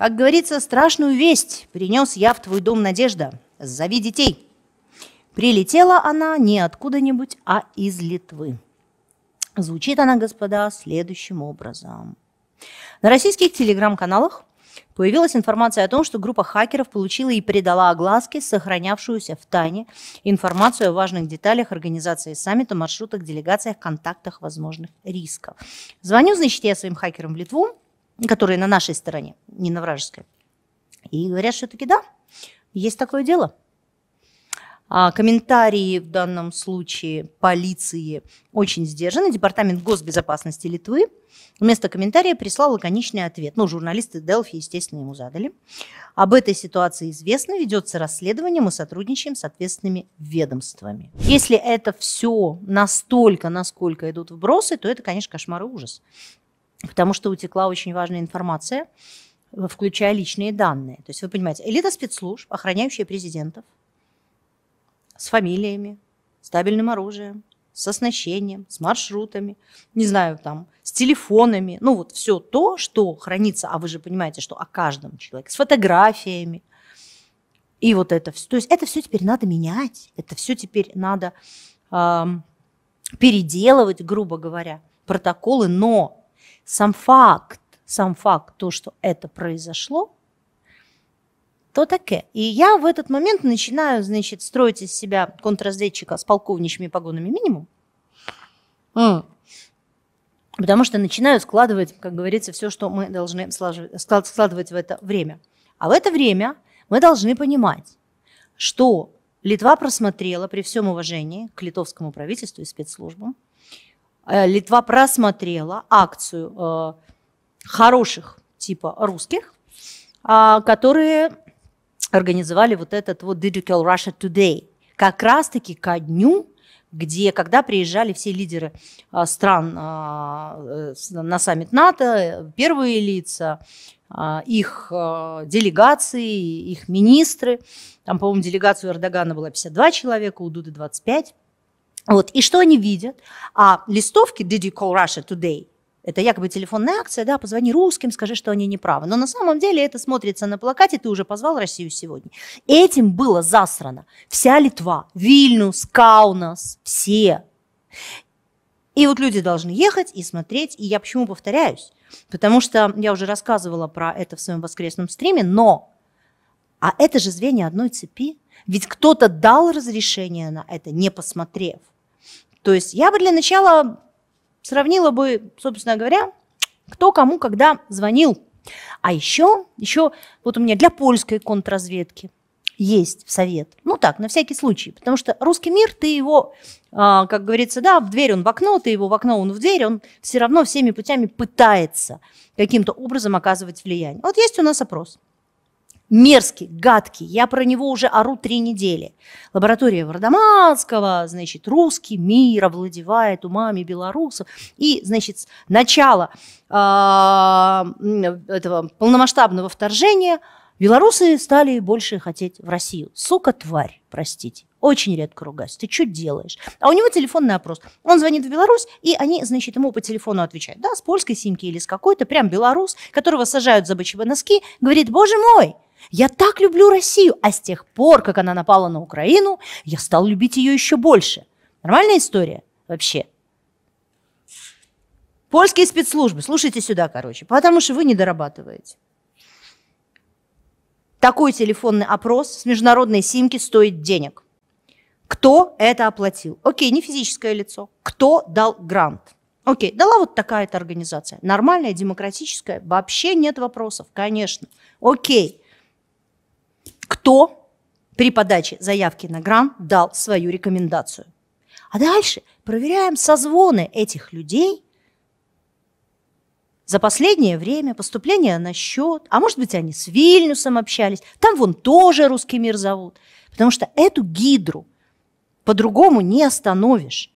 Как говорится, страшную весть принес я в твой дом надежда. Зови детей. Прилетела она не откуда-нибудь, а из Литвы. Звучит она, господа, следующим образом. На российских телеграм-каналах появилась информация о том, что группа хакеров получила и передала огласке сохранявшуюся в тайне информацию о важных деталях организации саммита, маршрутах, делегациях, контактах, возможных рисков. Звоню, значит, я своим хакерам в Литву, которые на нашей стороне, не на вражеской. И говорят, что таки да, есть такое дело. А комментарии в данном случае полиции очень сдержаны. Департамент госбезопасности Литвы вместо комментария прислал лаконичный ответ. Ну, журналисты Делфи, естественно, ему задали. Об этой ситуации известно, ведется расследование, мы сотрудничаем с ответственными ведомствами. Если это все настолько, насколько идут вбросы, то это, конечно, кошмар и ужас потому что утекла очень важная информация, э, включая личные данные. То есть вы понимаете, элита спецслужб, охраняющая президентов, с фамилиями, стабильным оружием, с оснащением, с маршрутами, не знаю, там, с телефонами, ну вот все то, что хранится, а вы же понимаете, что о каждом человеке, с фотографиями, и вот это все. То есть это все теперь надо менять, это все теперь надо эм, переделывать, грубо говоря, протоколы, но сам факт, сам факт, то, что это произошло, то таке. И я в этот момент начинаю, значит, строить из себя контрразведчика с полковничьими погонами минимум. Mm. Потому что начинаю складывать, как говорится, все, что мы должны складывать в это время. А в это время мы должны понимать, что Литва просмотрела при всем уважении к литовскому правительству и спецслужбам Э, Литва просмотрела акцию э, хороших типа русских, а, которые организовали вот этот вот Digital Russia Today, как раз-таки ко дню, где, когда приезжали все лидеры э, стран на саммит НАТО, первые лица, их делегации, их министры. Там, по-моему, делегацию Эрдогана было 52 человека, у Дуды 25. Вот. И что они видят? А листовки «Did you call Russia today?» Это якобы телефонная акция, да, позвони русским, скажи, что они неправы. Но на самом деле это смотрится на плакате, ты уже позвал Россию сегодня. Этим было засрано. Вся Литва, Вильнюс, Каунас, все. И вот люди должны ехать и смотреть. И я почему повторяюсь? Потому что я уже рассказывала про это в своем воскресном стриме, но а это же звенья одной цепи. Ведь кто-то дал разрешение на это, не посмотрев. То есть я бы для начала сравнила бы, собственно говоря, кто кому когда звонил. А еще, еще вот у меня для польской контрразведки есть совет. Ну так, на всякий случай. Потому что русский мир, ты его, а, как говорится, да, в дверь он в окно, ты его в окно, он в дверь, он все равно всеми путями пытается каким-то образом оказывать влияние. Вот есть у нас опрос мерзкий, гадкий. Я про него уже ору три недели. Лаборатория Вардаманского, значит, русский мир овладевает умами белорусов. И, значит, начало э, а, этого полномасштабного вторжения белорусы стали больше хотеть в Россию. Сука, тварь, простите. Очень редко ругаюсь. Ты что делаешь? А у него телефонный опрос. Он звонит в Беларусь, и они, значит, ему по телефону отвечают. Да, с польской симки или с какой-то. Прям белорус, которого сажают за бычьи носки. Говорит, боже мой, я так люблю Россию, а с тех пор, как она напала на Украину, я стал любить ее еще больше. Нормальная история вообще. Польские спецслужбы, слушайте сюда, короче, потому что вы не дорабатываете. Такой телефонный опрос с международной симки стоит денег. Кто это оплатил? Окей, не физическое лицо. Кто дал грант? Окей, дала вот такая-то организация. Нормальная, демократическая, вообще нет вопросов, конечно. Окей кто при подаче заявки на грант дал свою рекомендацию. А дальше проверяем созвоны этих людей за последнее время, поступление на счет, а может быть, они с Вильнюсом общались, там вон тоже русский мир зовут, потому что эту гидру по-другому не остановишь.